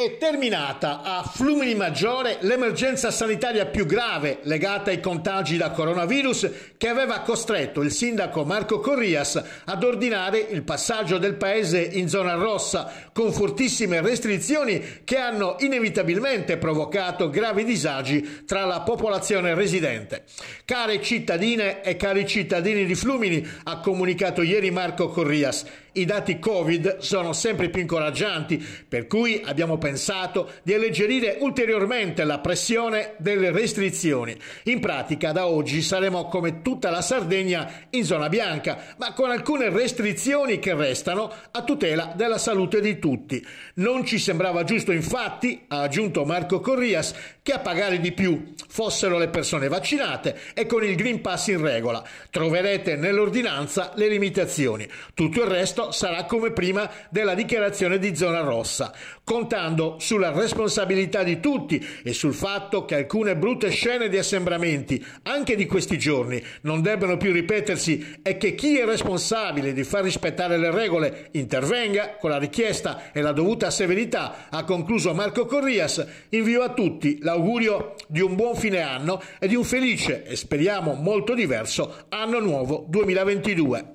È terminata a Flumini Maggiore l'emergenza sanitaria più grave legata ai contagi da coronavirus che aveva costretto il sindaco Marco Corrias ad ordinare il passaggio del paese in zona rossa con fortissime restrizioni che hanno inevitabilmente provocato gravi disagi tra la popolazione residente. Care cittadine e cari cittadini di Flumini, ha comunicato ieri Marco Corrias, i dati Covid sono sempre più incoraggianti, per cui abbiamo pensato di alleggerire ulteriormente la pressione delle restrizioni. In pratica da oggi saremo come tutta la Sardegna in zona bianca, ma con alcune restrizioni che restano a tutela della salute di tutti. Non ci sembrava giusto infatti, ha aggiunto Marco Corrias, che a pagare di più fossero le persone vaccinate e con il Green Pass in regola. Troverete nell'ordinanza le limitazioni. Tutto il resto questo sarà come prima della dichiarazione di zona rossa, contando sulla responsabilità di tutti e sul fatto che alcune brutte scene di assembramenti, anche di questi giorni, non debbano più ripetersi e che chi è responsabile di far rispettare le regole intervenga con la richiesta e la dovuta severità, ha concluso Marco Corrias, invio a tutti l'augurio di un buon fine anno e di un felice e speriamo molto diverso anno nuovo 2022.